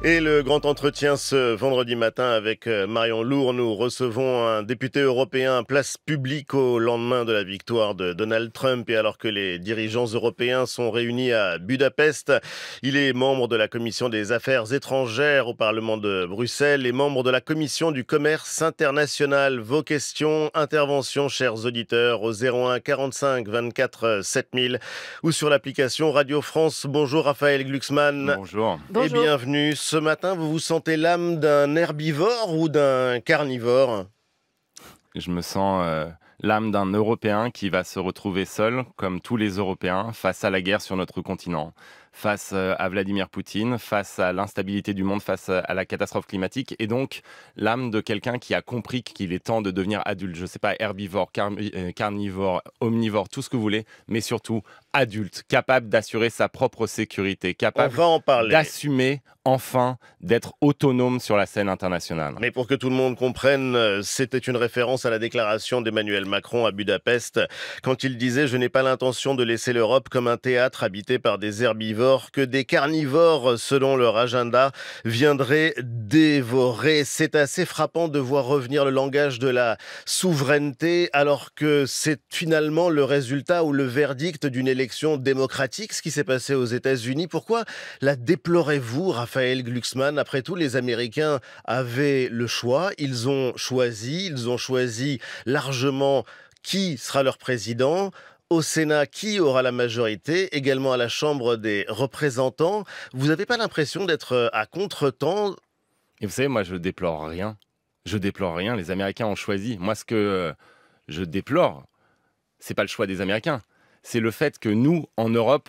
Et le grand entretien ce vendredi matin avec euh, Marion Lourdes. Nous recevons un député européen place publique au lendemain de la victoire de Donald Trump et alors que les dirigeants européens sont réunis à Budapest. Il est membre de la commission des affaires étrangères au Parlement de Bruxelles et membre de la commission du commerce international. Vos questions, interventions, chers auditeurs, au 01 45 24 7000 ou sur l'application Radio France. Bonjour Raphaël Glucksmann. Bonjour. Et bienvenue ce matin, vous vous sentez l'âme d'un herbivore ou d'un carnivore Je me sens euh, l'âme d'un Européen qui va se retrouver seul, comme tous les Européens, face à la guerre sur notre continent, face euh, à Vladimir Poutine, face à l'instabilité du monde, face euh, à la catastrophe climatique, et donc l'âme de quelqu'un qui a compris qu'il est temps de devenir adulte. Je ne sais pas, herbivore, carnivore, omnivore, tout ce que vous voulez, mais surtout adulte, capable d'assurer sa propre sécurité, capable d'assumer enfin d'être autonome sur la scène internationale. Mais pour que tout le monde comprenne, euh, c'était une référence à la déclaration d'Emmanuel Macron à Budapest quand il disait Je n'ai pas l'intention de laisser l'Europe comme un théâtre habité par des herbivores, que des carnivores, selon leur agenda, viendraient dévorer. C'est assez frappant de voir revenir le langage de la souveraineté alors que c'est finalement le résultat ou le verdict d'une élection démocratique, ce qui s'est passé aux États-Unis. Pourquoi la déplorez-vous, Raphaël Glucksmann Après tout, les Américains avaient le choix, ils ont choisi, ils ont choisi largement qui sera leur président au Sénat qui aura la majorité, également à la Chambre des représentants. Vous n'avez pas l'impression d'être euh, à contre-temps Et vous savez, moi, je déplore rien. Je déplore rien. Les Américains ont choisi. Moi, ce que euh, je déplore, c'est pas le choix des Américains c'est le fait que nous, en Europe,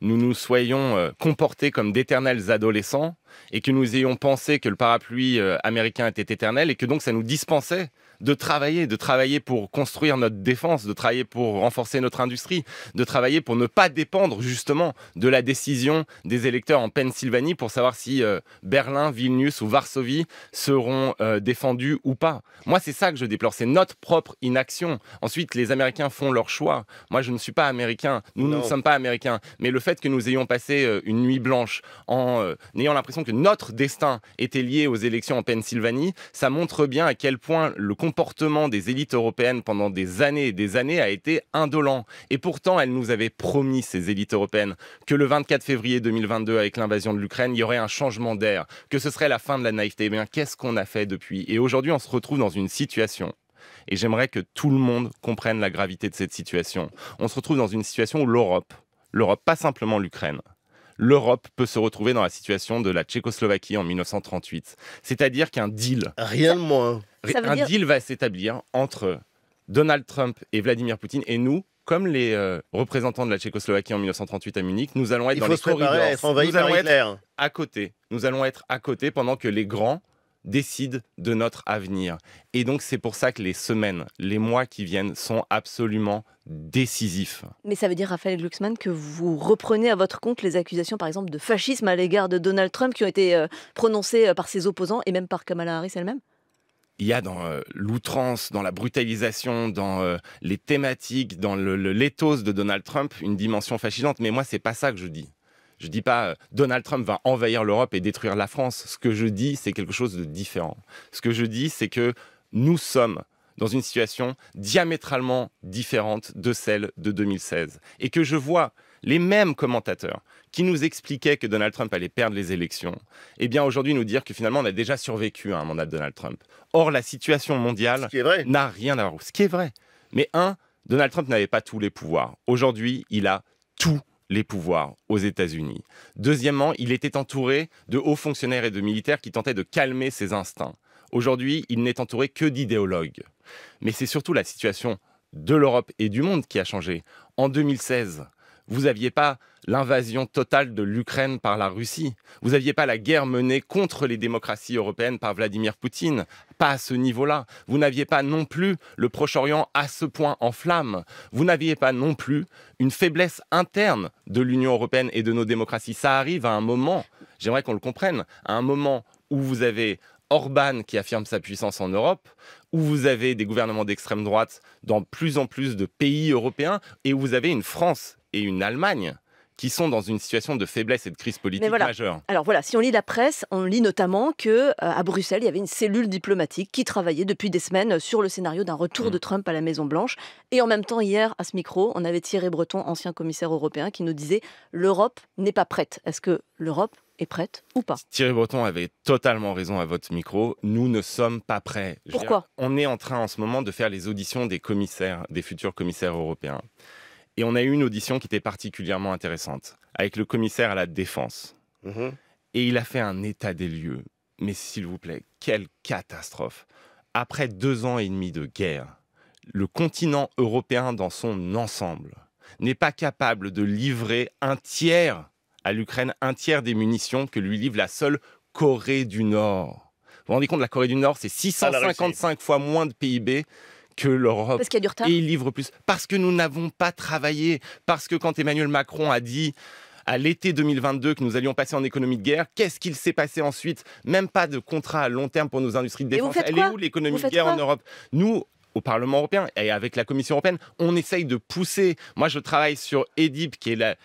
nous nous soyons euh, comportés comme d'éternels adolescents et que nous ayons pensé que le parapluie euh, américain était éternel et que donc ça nous dispensait de travailler, de travailler pour construire notre défense, de travailler pour renforcer notre industrie, de travailler pour ne pas dépendre justement de la décision des électeurs en Pennsylvanie pour savoir si euh, Berlin, Vilnius ou Varsovie seront euh, défendus ou pas. Moi, c'est ça que je déplore, c'est notre propre inaction. Ensuite, les Américains font leur choix. Moi, je ne suis pas américain, nous, ne sommes pas américains, mais le fait que nous ayons passé euh, une nuit blanche en ayant l'impression que notre destin était lié aux élections en Pennsylvanie, ça montre bien à quel point le comportement des élites européennes pendant des années et des années a été indolent. Et pourtant, elles nous avaient promis, ces élites européennes, que le 24 février 2022, avec l'invasion de l'Ukraine, il y aurait un changement d'air, que ce serait la fin de la naïveté. Eh bien, qu'est-ce qu'on a fait depuis Et aujourd'hui, on se retrouve dans une situation et j'aimerais que tout le monde comprenne la gravité de cette situation. On se retrouve dans une situation où l'Europe, l'Europe, pas simplement l'Ukraine, l'Europe peut se retrouver dans la situation de la Tchécoslovaquie en 1938. C'est-à-dire qu'un deal. Rien moins. Un deal va s'établir entre Donald Trump et Vladimir Poutine et nous, comme les euh, représentants de la Tchécoslovaquie en 1938 à Munich, nous allons être dans les corridors. nous allons être à côté. Nous allons être à côté pendant que les grands décide de notre avenir. Et donc c'est pour ça que les semaines, les mois qui viennent sont absolument décisifs. Mais ça veut dire, Raphaël Glucksmann, que vous reprenez à votre compte les accusations, par exemple, de fascisme à l'égard de Donald Trump qui ont été euh, prononcées euh, par ses opposants et même par Kamala Harris elle-même il y a dans euh, l'outrance, dans la brutalisation, dans les thématiques, dans le, l'éthos de Donald Trump, une dimension fascinante. Mais moi, c'est pas ça que je dis. Je ne dis pas euh, Donald Trump va envahir l'Europe et détruire la France. Ce que je dis, c'est quelque chose de différent. Ce que je dis, c'est que nous sommes dans une situation diamétralement différente de celle de 2016. Et que je vois les mêmes commentateurs qui nous expliquaient que Donald Trump allait perdre les élections, et eh bien aujourd'hui nous dire que finalement on a déjà survécu à un mandat de Donald Trump. Or la situation mondiale n'a rien à voir, ce qui est vrai. Mais un, Donald Trump n'avait pas tous les pouvoirs. Aujourd'hui, il a tout les pouvoirs aux États-Unis. Deuxièmement, il était entouré de hauts fonctionnaires et de militaires qui tentaient de calmer ses instincts. Aujourd'hui, il n'est entouré que d'idéologues. Mais c'est surtout la situation de l'Europe et du monde qui a changé. En 2016, vous n'aviez pas l'invasion totale de l'Ukraine par la Russie. Vous n'aviez pas la guerre menée contre les démocraties européennes par Vladimir Poutine. Pas à ce niveau-là. Vous n'aviez pas non plus le Proche-Orient à ce point en flammes. Vous n'aviez pas non plus une faiblesse interne de l'Union européenne et de nos démocraties. Ça arrive à un moment, j'aimerais qu'on le comprenne, à un moment où vous avez Orban qui affirme sa puissance en Europe, où vous avez des gouvernements d'extrême droite dans plus en plus de pays européens, et où vous avez une France et une Allemagne qui sont dans une situation de faiblesse et de crise politique majeure. Alors voilà, si on lit la presse, on lit notamment que euh, à Bruxelles, il y avait une cellule diplomatique qui travaillait depuis des semaines sur le scénario d'un retour mm. de Trump à la Maison Blanche. Et en même temps, hier, à ce micro, on avait Thierry Breton, ancien commissaire européen, qui nous disait l'Europe n'est pas prête. Est-ce que l'Europe est prête ou pas Thierry Breton avait totalement raison à votre micro. Nous ne sommes pas prêts. Pourquoi On est en train en ce moment de faire les auditions des commissaires, des futurs commissaires européens. Et on a eu une audition qui était particulièrement intéressante, avec le commissaire à la défense. Mhm. Et il a fait un état des lieux. Mais s'il vous plaît, quelle catastrophe. Après deux ans et demi de guerre, le continent européen dans son ensemble n'est pas capable de livrer un tiers à l'Ukraine, un tiers des munitions que lui livre la seule Corée du Nord. Vous vous rendez compte, la Corée du Nord, c'est 655 ah, fois moins de PIB que l'Europe. Parce qu'il Et plus. Parce que nous n'avons pas travaillé. Parce que quand Emmanuel Macron a dit à l'été 2022 que nous allions passer en économie de guerre. Qu'est-ce qu'il s'est passé ensuite Même pas de contrat à long terme pour nos industries de défense. Elle est où l'économie de guerre en Europe Nous, au Parlement européen et avec la Commission européenne, on essaye de pousser. Moi, je travaille sur EDIP, qui est la,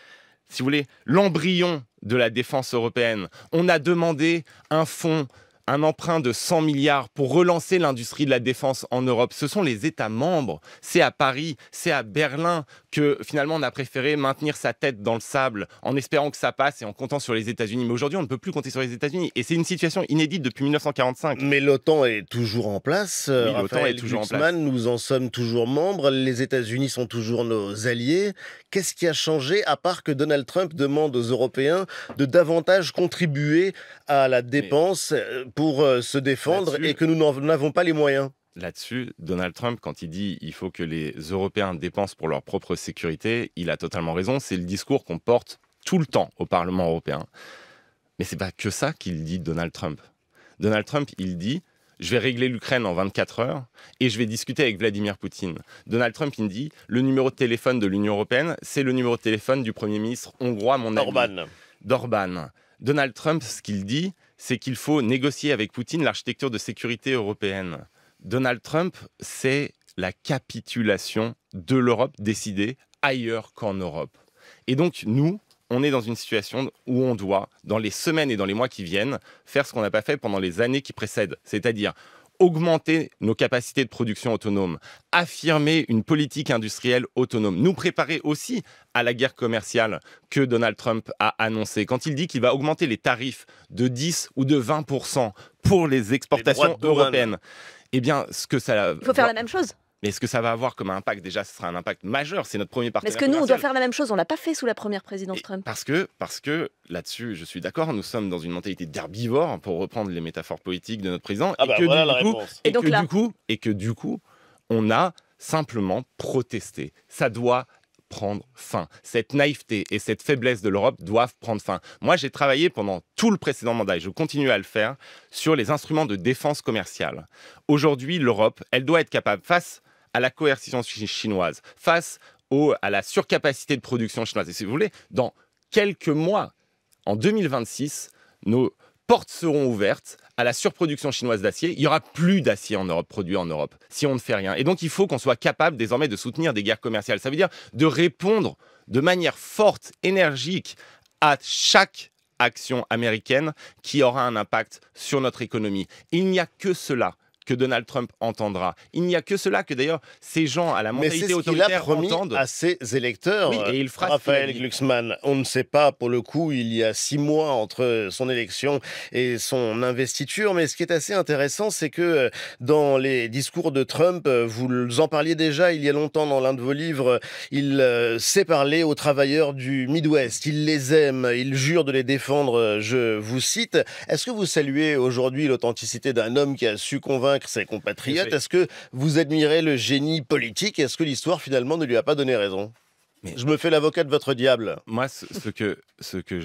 si vous voulez, l'embryon de la défense européenne. On a demandé un fonds un emprunt de 100 milliards pour relancer l'industrie de la défense en Europe. Ce sont les États membres. C'est à Paris, c'est à Berlin que finalement on a préféré maintenir sa tête dans le sable en espérant que ça passe et en comptant sur les États-Unis. Mais aujourd'hui, on ne peut plus compter sur les États-Unis. Et c'est une situation inédite depuis 1945. Mais l'OTAN est toujours en place. l'OTAN est toujours en place. Nous en sommes toujours membres. Les États-Unis sont toujours nos alliés. Qu'est-ce qui a changé à part que Donald Trump demande aux Européens de davantage contribuer à la dépense euh, pour euh, se défendre et que nous n'avons pas les moyens là-dessus, Donald Trump, quand il dit il faut que les Européens dépensent pour leur propre sécurité, il a totalement raison. C'est le discours qu'on porte tout le temps au Parlement européen. Mais c'est pas que ça qu'il dit Donald Trump. Donald Trump, il dit je vais régler l'Ukraine en 24 heures et je vais discuter avec Vladimir Poutine. Donald Trump, il dit le numéro de téléphone de l'Union européenne, c'est le numéro de téléphone du Premier ministre hongrois, mon ami. D'Orban. Donald Trump, ce qu'il dit, c'est qu'il faut négocier avec Poutine l'architecture de sécurité européenne. Donald Trump, c'est la capitulation de l'Europe décidée ailleurs qu'en Europe. Et donc, nous, on est dans une situation où on doit, dans les semaines et dans les mois qui viennent, faire ce qu'on n'a pas fait pendant les années qui précèdent, c'est-à-dire augmenter nos capacités de production autonome, affirmer une politique industrielle autonome, nous préparer aussi à la guerre commerciale que Donald Trump a annoncée quand il dit qu'il va augmenter les tarifs de 10 ou de 20 pour les exportations européennes eh bien, ce que ça. Il faut faire la même chose. Mais ce que ça va avoir comme impact, déjà, ce sera un impact majeur. C'est notre premier partenaire. est-ce que nous, on doit faire la même chose. On l'a pas fait sous la première présidence Trump. Parce que, parce que là-dessus, je suis d'accord. Nous sommes dans une mentalité d'herbivore, pour reprendre les métaphores politiques de notre président, et que du coup, et, coup, on a simplement protesté. Ça doit prendre fin. Cette naïveté et cette faiblesse de l'Europe doivent prendre fin. Moi, j'ai travaillé pendant tout le précédent mandat, et je continue à le faire, sur les instruments de défense commerciale. Aujourd'hui, l'Europe, elle doit être capable, face à la coercition chinoise, face à la surcapacité de production chinoise, et si vous voulez, dans quelques mois, en 2026, nos portes seront ouvertes à la surproduction chinoise d'acier. Il n'y aura plus d'acier en Europe, produit en Europe, si on ne fait rien. Et donc, il faut qu'on soit capable désormais de soutenir des guerres commerciales. Ça veut dire de répondre de manière forte, énergique, à chaque action américaine qui aura un impact sur notre économie. Il n'y a que cela que Donald Trump entendra. Il n'y a que cela que d'ailleurs ces gens à la mentalité autoritaire a promis à ses électeurs. et il fera Raphaël Glucksmann, on ne sait pas pour le coup, il y a six mois entre son élection et son investiture. Mais ce qui est assez intéressant, c'est que euh, dans les discours de Trump, euh, vous en parliez déjà il y a longtemps dans l'un de vos livres, euh, il s'est parlé aux travailleurs du Midwest. Il les aime, il jure de les défendre. Je vous cite. Est-ce que vous saluez aujourd'hui l'authenticité d'un homme qui a su convaincre ses compatriotes. Est-ce que vous admirez le génie politique Est-ce que l'histoire finalement ne lui a pas donné raison je me fais l'avocat de votre diable. Moi, ce, que, ce que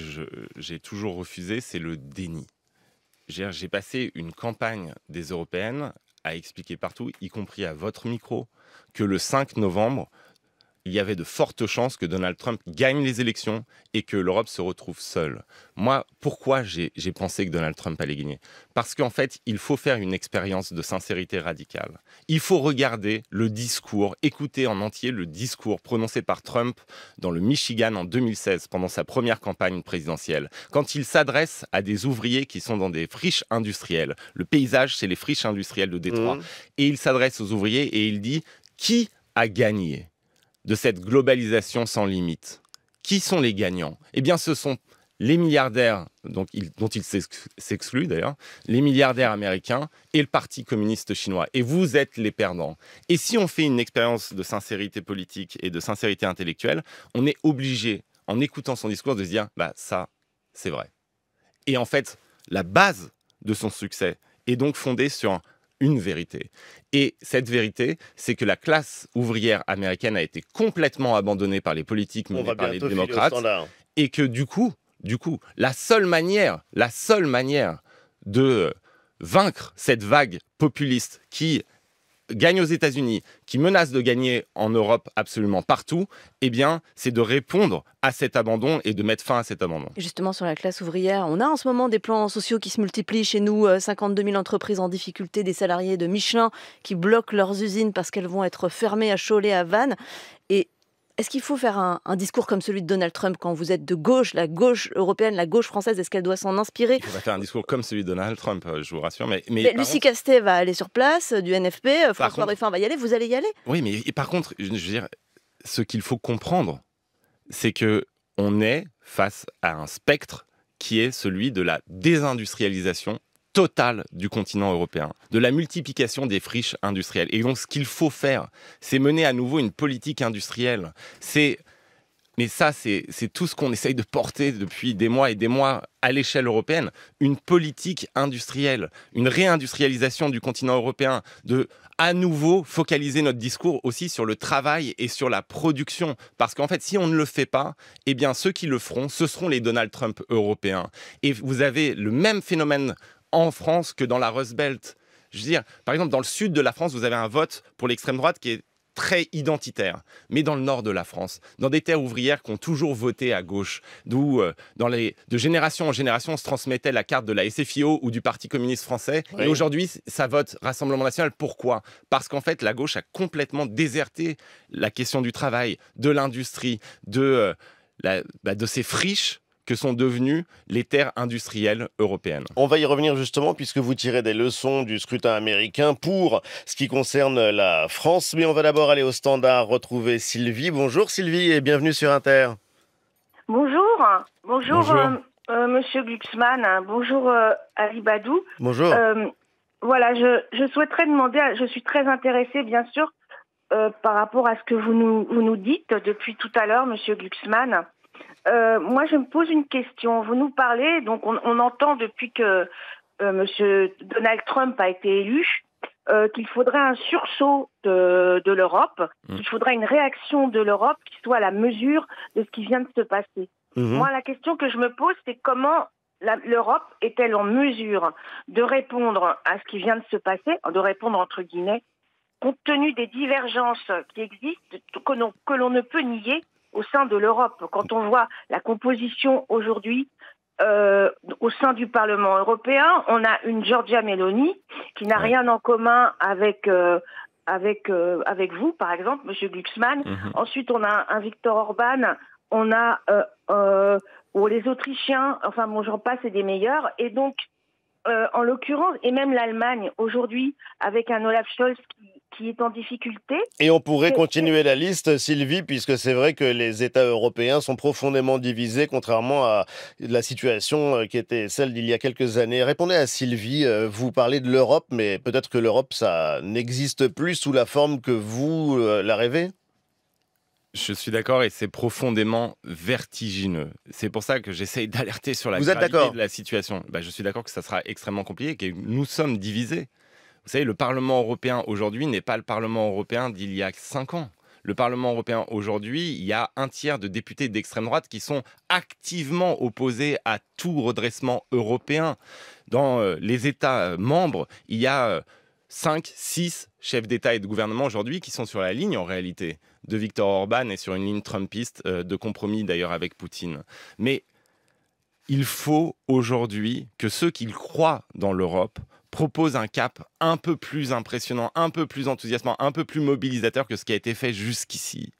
j'ai toujours refusé, c'est le déni. J'ai passé une campagne des européennes à expliquer partout, y compris à votre micro, que le 5 novembre, il y avait de fortes chances que Donald Trump gagne les élections et que l'Europe se retrouve seule. Moi, pourquoi j'ai pensé que Donald Trump allait gagner Parce qu'en fait, il faut faire une expérience de sincérité radicale. Il faut regarder le discours, écouter en entier le discours prononcé par Trump dans le Michigan en 2016, pendant sa première campagne présidentielle, quand il s'adresse à des ouvriers qui sont dans des friches industrielles. Le paysage, c'est les friches industrielles de Détroit. Mmh. Et il s'adresse aux ouvriers et il dit, qui a gagné de cette globalisation sans limite. Qui sont les gagnants Eh bien, ce sont les milliardaires, donc dont ils s'excluent d'ailleurs, les milliardaires américains et le Parti communiste chinois. Et vous êtes les perdants. Et si on fait une expérience de sincérité politique et de sincérité intellectuelle, on est obligé, en écoutant son discours, de se dire, bah ça, c'est vrai. Et en fait, la base de son succès est donc fondée sur un une vérité. Et cette vérité, c'est que la classe ouvrière américaine a été complètement abandonnée par les politiques menées par les démocrates. Et que du coup, du coup, la seule manière, la seule manière de vaincre cette vague populiste qui gagne aux États-Unis, qui menace de gagner en Europe absolument partout, eh bien, c'est de répondre à cet abandon et de mettre fin à cet abandon. Justement, sur la classe ouvrière, on a en ce moment des plans sociaux qui se multiplient chez nous, 52 euh, 000 entreprises en difficulté, des salariés de Michelin qui bloquent leurs usines parce qu'elles vont être fermées à Cholet, à Vannes. Et est-ce qu'il faut faire un, discours comme celui de Donald Trump quand vous êtes de gauche, la gauche européenne, la gauche française Est-ce qu'elle doit s'en inspirer Il va faire un discours comme celui de Donald Trump, euh, je vous rassure. Mais, Lucie Castet va aller sur place euh, du NFP, euh, François Ruffin va y aller, vous allez y aller Oui, mais par contre, je veux dire, ce qu'il faut comprendre, c'est que on est face à un spectre qui est celui de la désindustrialisation total du continent européen, de la multiplication des friches industrielles. Et donc ce qu'il faut faire, c'est mener à nouveau une politique industrielle. C'est mais ça, c'est tout ce qu'on essaye de porter depuis des mois et des mois à l'échelle européenne, une politique industrielle, une réindustrialisation du continent européen, de à nouveau focaliser notre discours aussi sur le travail et sur la production. Parce qu'en fait, si on ne le fait pas, eh bien, ceux qui le feront, ce seront les Donald Trump européens. Et vous avez le même phénomène en France que dans la Rust Je veux dire, par exemple, dans le sud de la France, vous avez un vote pour l'extrême droite qui est très identitaire, mais dans le nord de la France, dans des terres ouvrières qui ont toujours voté à gauche, d'où euh, de génération en génération se transmettait la carte de la SFIO ou du Parti communiste français. Et aujourd'hui, ça vote Rassemblement national. Pourquoi Parce qu'en fait, la gauche a complètement déserté la question du travail, de l'industrie, de, euh, bah, de ces friches que sont devenues les terres industrielles européennes. On va y revenir justement puisque vous tirez des leçons du scrutin américain pour ce qui concerne la France, mais on va d'abord aller au standard retrouver Sylvie. Bonjour Sylvie et bienvenue sur Inter. Bonjour. Bonjour, euh, euh, monsieur Glucksmann. Bonjour euh, Ali Badou. Bonjour. voilà, je, souhaiterais demander, je suis très intéressée bien sûr par rapport à ce que vous nous, vous nous dites depuis tout à l'heure, monsieur Glucksmann. Euh, moi, je me pose une question. Vous nous parlez, donc on, entend depuis que euh, Monsieur Donald Trump a été élu euh, qu'il faudrait un sursaut de, l'Europe, mm. qu'il faudrait une réaction de l'Europe qui soit à la mesure de ce qui vient de se passer. Mhm. Moi, la question que je me pose, c'est comment l'Europe est-elle en mesure de répondre à ce qui vient de se passer, de répondre entre guillemets, compte tenu des divergences qui existent, que l'on ne peut nier au sein de l'Europe. Quand on voit la composition aujourd'hui euh, au sein du Parlement européen, on a une Georgia Meloni qui n'a rien en commun avec euh, avec euh, avec vous, par exemple, Monsieur Glucksmann. Mhm. Ensuite, on a un victor Orban, on a ou euh, les Autrichiens. Enfin, bon, j'en passe, c'est des meilleurs. Et donc, en l'occurrence, et même l'Allemagne aujourd'hui, avec un Olaf Scholz qui qui est en difficulté. Et on pourrait continuer la liste, Sylvie, puisque c'est vrai que les États européens sont profondément divisés, contrairement à la situation euh, qui était celle d'il y a quelques années. Répondez à Sylvie, euh, vous parlez de l'Europe, mais peut-être que l'Europe, ça n'existe plus sous la forme que vous euh, la rêvez je suis d'accord et c'est profondément vertigineux. C'est pour ça que j'essaye d'alerter sur la Vous gravité de la situation. Bah, je suis d'accord que ça sera extrêmement compliqué et nous sommes divisés. Vous savez, le Parlement européen aujourd'hui n'est pas le Parlement européen d'il y a cinq ans le Parlement européen aujourd'hui, il y a un tiers de députés d'extrême droite qui sont activement opposés à tout redressement européen. Dans euh, les États membres, il y a euh, cinq, six chefs d'État et de gouvernement aujourd'hui qui sont sur la ligne en réalité de Viktor Orban et sur une ligne trumpiste euh, de compromis d'ailleurs avec Poutine. Mais il faut aujourd'hui que ceux qui croient dans l'Europe propose un cap un peu plus impressionnant, un peu plus enthousiasmant, un peu plus mobilisateur que ce qui a été fait jusqu'ici.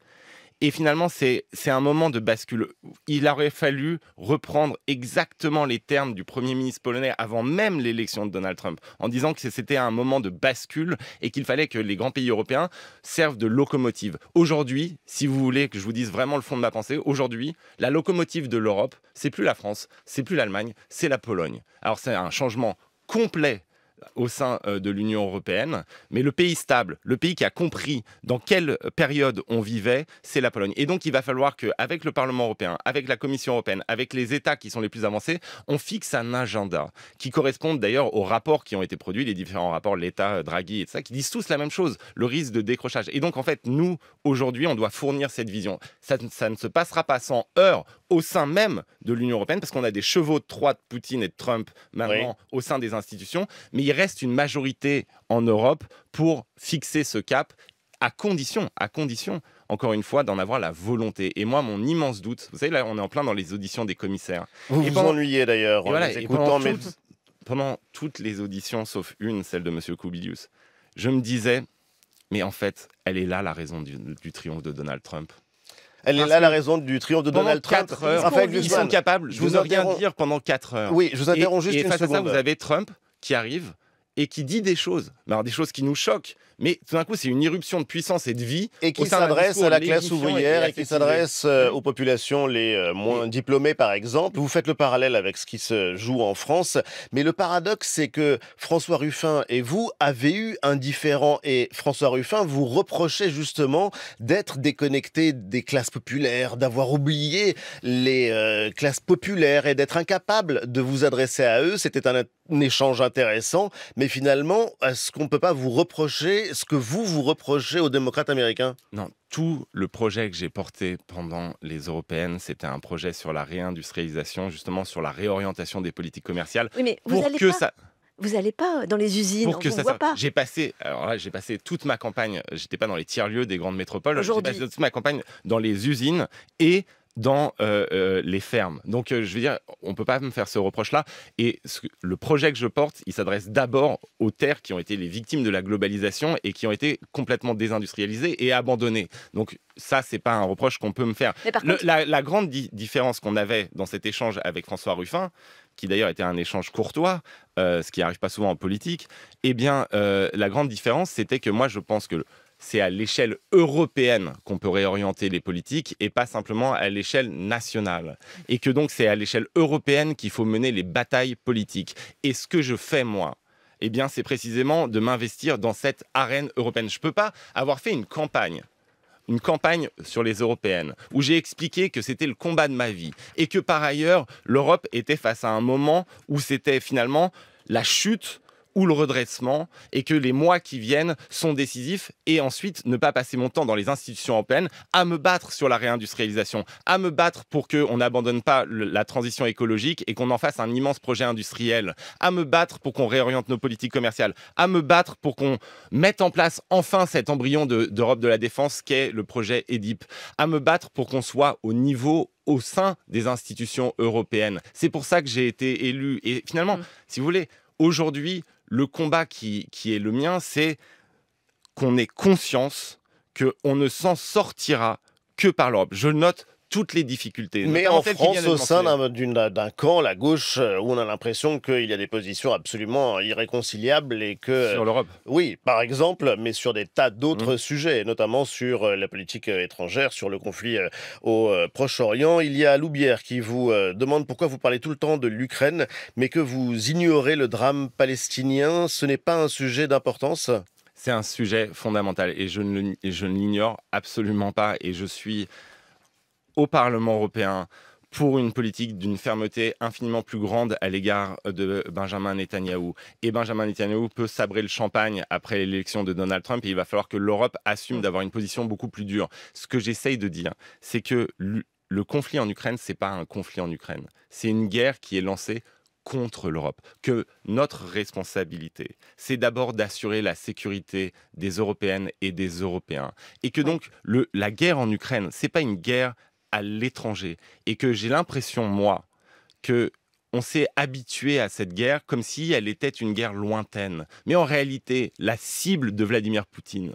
Et finalement, c'est un moment de bascule. Il aurait fallu reprendre exactement les termes du Premier ministre polonais avant même l'élection de Donald Trump, en disant que c'était un moment de bascule et qu'il fallait que les grands pays européens servent de locomotive. Aujourd'hui, si vous voulez que je vous dise vraiment le fond de ma pensée, aujourd'hui, la locomotive de l'Europe, c'est plus la France, c'est plus l'Allemagne, c'est la Pologne. Alors c'est un changement complet au sein euh, de l'Union européenne. Mais le pays stable, le pays qui a compris dans quelle période on vivait, c'est la Pologne. Et donc, il va falloir qu'avec le Parlement européen, avec la Commission européenne, avec les États qui sont les plus avancés, on fixe un agenda qui corresponde d'ailleurs aux rapports qui ont été produits, les différents rapports, l'État, euh, Draghi et ça, qui disent tous la même chose, le risque de décrochage. Et donc, en fait, nous, aujourd'hui, on doit fournir cette vision. Ça, ne se passera pas sans heurts au sein même de l'Union européenne, parce qu'on a des chevaux de Troie de Poutine et de Trump maintenant au sein des institutions, mais il reste une majorité en Europe pour fixer ce cap, à condition, à condition, encore une fois, d'en avoir la volonté. Et moi, mon immense doute, vous savez, là, on est en plein dans les auditions des commissaires. Vous vous ennuyez d'ailleurs en écoutant, pendant, toutes, les auditions, sauf une, celle de M. Koubilius, je me disais, mais en fait, elle est là la raison du triomphe de Donald Trump. Elle est là la raison du triomphe de Donald Trump. Raphaël ils sont capables. Je vous ai rien dire pendant 4 heures. Oui, je vous interromps juste une seconde. à ça, vous avez Trump qui arrive et qui dit des choses, des choses qui nous choquent mais tout d'un coup, c'est une irruption de puissance et de vie. Et qui s'adresse à la classe ouvrière et, qui s'adresse euh, aux populations les euh, moins diplômées, par exemple. Vous faites le parallèle avec ce qui se joue en France, mais le paradoxe, c'est que François Ruffin et vous avez eu un différent, et François Ruffin vous reprochait justement d'être déconnecté des classes populaires, d'avoir oublié les euh, classes populaires et d'être incapable de vous adresser à eux. C'était un échange intéressant, mais finalement, est-ce qu'on ne peut pas vous reprocher ce que vous vous reprochez aux démocrates américains Non, tout le projet que j'ai porté pendant les européennes, c'était un projet sur la réindustrialisation, justement sur la réorientation des politiques commerciales. Oui, mais vous pour que pas... ça vous n'allez pas dans les usines, pour que ça pas. J'ai passé, alors là, j'ai passé toute ma campagne. J'étais pas dans les tiers-lieux des grandes métropoles. J'ai passé toute ma campagne dans les usines et dans euh, euh, les fermes. Donc, euh, je veux dire, on ne peut pas me faire ce reproche-là. Et le projet que je porte, il s'adresse d'abord aux terres qui ont été les victimes de la globalisation et qui ont été complètement désindustrialisées et abandonnées. Donc, ça, c'est pas un reproche qu'on peut me faire. la, grande différence qu'on avait dans cet échange avec François Ruffin, qui d'ailleurs était un échange courtois, ce qui n'arrive pas souvent en politique, eh bien, la grande différence, c'était que moi, je pense que c'est à l'échelle européenne qu'on peut réorienter les politiques et pas simplement à l'échelle nationale. Et que donc c'est à l'échelle européenne qu'il faut mener les batailles politiques. Et ce que je fais moi, eh bien c'est précisément de m'investir dans cette arène européenne. Je ne peux pas avoir fait une campagne une campagne sur les européennes, où j'ai expliqué que c'était le combat de ma vie, et que par ailleurs, l'Europe était face à un moment où c'était finalement la chute ou le redressement et que les mois qui viennent sont décisifs et ensuite ne pas passer mon temps dans les institutions européennes à me battre sur la réindustrialisation, à me battre pour qu'on n'abandonne pas la transition écologique et qu'on en fasse un immense projet industriel, à me battre pour qu'on réoriente nos politiques commerciales, à me battre pour qu'on mette en place enfin cet embryon d'Europe de, la défense qu'est le projet EDIP, à me battre pour qu'on soit au niveau au sein des institutions européennes. C'est pour ça que j'ai été élu. Et finalement, mmh. si vous voulez, aujourd'hui, le combat qui, est le mien, c'est qu'on ait conscience qu'on ne s'en sortira que par l'Europe. Je note toutes les difficultés. Mais en France, au sein d'un camp, la gauche, euh, où on a l'impression qu'il y a des positions absolument irréconciliables et que... Sur l'Europe. Euh, oui, par exemple, mais sur des tas d'autres mmh. sujets, notamment sur euh, la politique étrangère, sur le conflit au Proche-Orient. Il y a Loubière qui vous demande pourquoi vous parlez tout le temps de l'Ukraine, mais que vous ignorez le drame palestinien. Ce n'est pas un sujet d'importance c'est un sujet fondamental et je ne, l'ignore absolument pas et je suis au Parlement européen pour une politique d'une fermeté infiniment plus grande à l'égard de Benjamin Netanyahu. Et Benjamin Netanyahu peut sabrer le champagne après l'élection de Donald Trump et il va falloir que l'Europe assume d'avoir une position beaucoup plus dure. Ce que j'essaye de dire, c'est que le conflit en Ukraine, c'est pas un conflit en Ukraine. C'est une guerre qui est lancée contre l'Europe, que notre responsabilité, c'est d'abord d'assurer la sécurité des Européennes et des Européens, et que donc la guerre en Ukraine, c'est pas une guerre à l'étranger. Et que j'ai l'impression, moi, que on s'est habitué à cette guerre comme si elle était une guerre lointaine. Mais en réalité, la cible de Vladimir Poutine,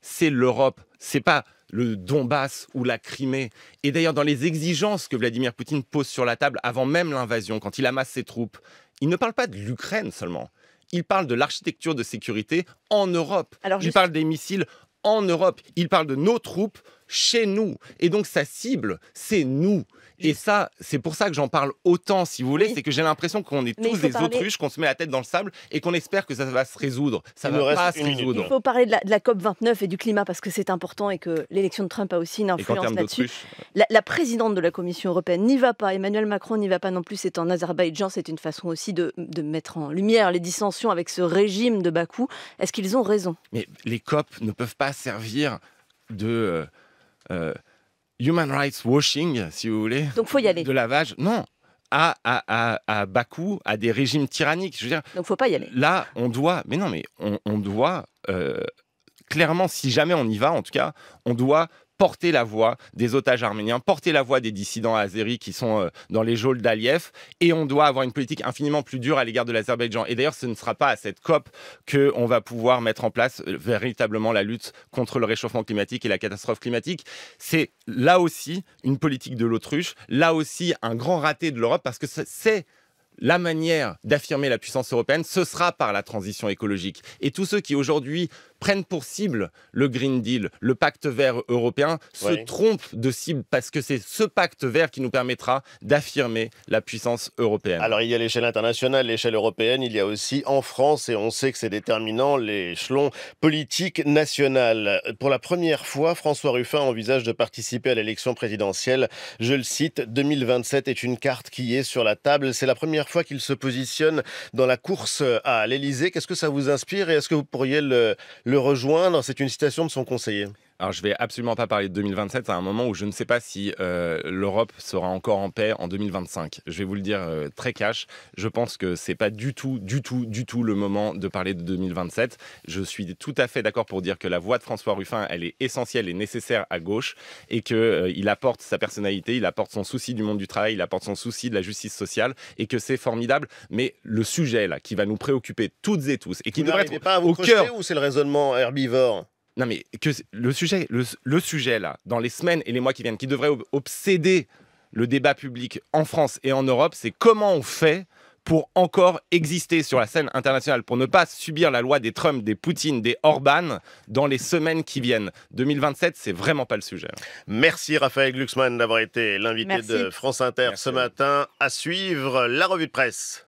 c'est l'Europe. C'est pas le Donbass ou la Crimée. Et d'ailleurs, dans les exigences que Vladimir Poutine pose sur la table avant même l'invasion, quand il amasse ses troupes, il ne parle pas de l'Ukraine seulement. Il parle de l'architecture de sécurité en Europe. Alors, il parle des missiles en Europe. Il parle de nos troupes chez nous. Et donc sa cible, c'est nous. Et ça, c'est pour ça que j'en parle autant, si vous voulez, c'est que j'ai l'impression qu'on est tous des autruches, qu'on se met la tête dans le sable et qu'on espère que ça va se résoudre. Ça ne va pas se résoudre. Il faut parler de la, de la, COP 29 et du climat parce que c'est important et que l'élection de Trump a aussi une influence là-dessus. Euh. La, présidente de la Commission européenne n'y va pas. Emmanuel Macron n'y va pas non plus. C'est en Azerbaïdjan. C'est une façon aussi de, mettre en lumière les dissensions avec ce régime de Bakou. Est-ce qu'ils ont raison Mais les COP ne peuvent pas servir de. Euh, euh, human rights washing, si vous voulez. Donc faut y aller. De lavage. Non. À, à, à, Bakou, à des régimes tyranniques. Je veux dire, Donc faut pas y aller. Là, on doit, mais non, mais on, doit euh, clairement, si jamais on y va, en tout cas, on doit porter la voix des otages arméniens, porter la voix des dissidents azéris qui sont euh, dans les geôles d'Aliyev, Et on doit avoir une politique infiniment plus dure à l'égard de l'Azerbaïdjan. Et d'ailleurs, ce ne sera pas à cette COP qu'on va pouvoir mettre en place euh, véritablement la lutte contre le réchauffement climatique et la catastrophe climatique. C'est là aussi une politique de l'autruche, là aussi un grand raté de l'Europe, parce que c'est la manière d'affirmer la puissance européenne, ce sera par la transition écologique. Et tous ceux qui aujourd'hui prennent pour cible le Green Deal, le pacte vert européen, se trompent de cible parce que c'est ce pacte vert qui nous permettra d'affirmer la puissance européenne. Alors il y a l'échelle internationale, l'échelle européenne, il y a aussi en France, et on sait que c'est déterminant, l'échelon politique national. Pour la première fois, François Ruffin envisage de participer à l'élection présidentielle. Je le cite, 2027 est une carte qui est sur la table. C'est la première fois qu'il se positionne dans la course à l'Elysée. Qu'est-ce que ça vous inspire et est-ce que vous pourriez le le rejoindre. C'est une citation de son conseiller. Alors, je vais absolument pas parler de 2027. C'est un moment où je ne sais pas si euh, l'Europe sera encore en paix en 2025. Je vais vous le dire euh, très cash. Je pense que c'est pas du tout, du tout, du tout le moment de parler de 2027. Je suis tout à fait d'accord pour dire que la voix de François Ruffin, elle est essentielle et nécessaire à gauche et que euh, il apporte sa personnalité, il apporte son souci du monde du travail, il apporte son souci de la justice sociale et que c'est formidable. Mais le sujet là qui va nous préoccuper toutes et tous et qui vous devrait être pas à au cœur ou c'est le raisonnement herbivore non, mais que le sujet, le, sujet, là, dans les semaines et les mois qui viennent, qui devrait obséder le débat public en France et en Europe, c'est comment on fait pour encore exister sur la scène internationale, pour ne pas subir la loi des Trump, des Poutine, des Orban dans les semaines qui viennent. 2027, c'est vraiment pas le sujet. Merci Raphaël Glucksmann d'avoir été l'invité de France Inter ce matin. À suivre la revue de presse.